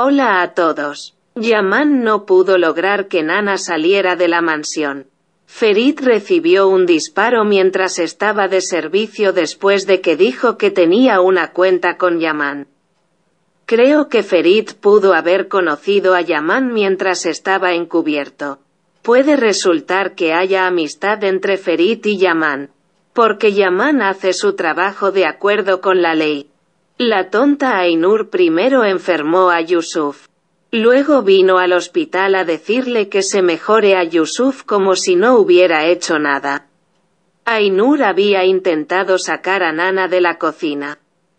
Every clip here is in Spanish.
Hola a todos. Yaman no pudo lograr que Nana saliera de la mansión. Ferit recibió un disparo mientras estaba de servicio después de que dijo que tenía una cuenta con Yaman. Creo que Ferit pudo haber conocido a Yaman mientras estaba encubierto. Puede resultar que haya amistad entre Ferit y Yaman, porque Yaman hace su trabajo de acuerdo con la ley. La tonta Ainur primero enfermó a Yusuf. Luego vino al hospital a decirle que se mejore a Yusuf como si no hubiera hecho nada. Ainur había intentado sacar a Nana de la cocina.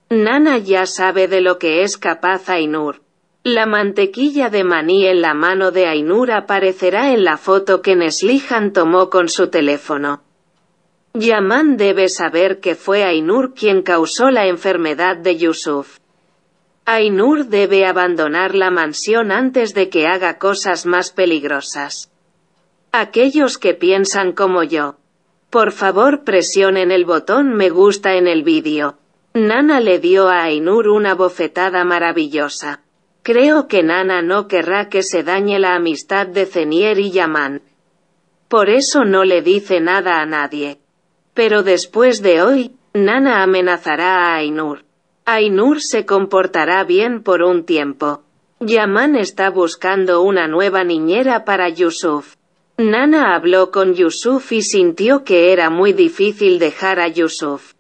Nana ya sabe de lo que es capaz Ainur. La mantequilla de maní en la mano de Ainur aparecerá en la foto que Neslihan tomó con su teléfono. Yaman debe saber que fue Ainur quien causó la enfermedad de Yusuf. Ainur debe abandonar la mansión antes de que haga cosas más peligrosas. Aquellos que piensan como yo. Por favor presionen el botón me gusta en el vídeo. Nana le dio a Ainur una bofetada maravillosa. Creo que Nana no querrá que se dañe la amistad de Zenier y Yaman. Por eso no le dice nada a nadie. Pero después de hoy, Nana amenazará a Ainur. Ainur se comportará bien por un tiempo. Yaman está buscando una nueva niñera para Yusuf. Nana habló con Yusuf y sintió que era muy difícil dejar a Yusuf.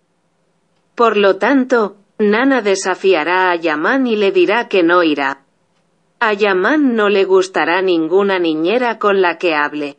Por lo tanto, Nana desafiará a Yaman y le dirá que no irá. A Yaman no le gustará ninguna niñera con la que hable.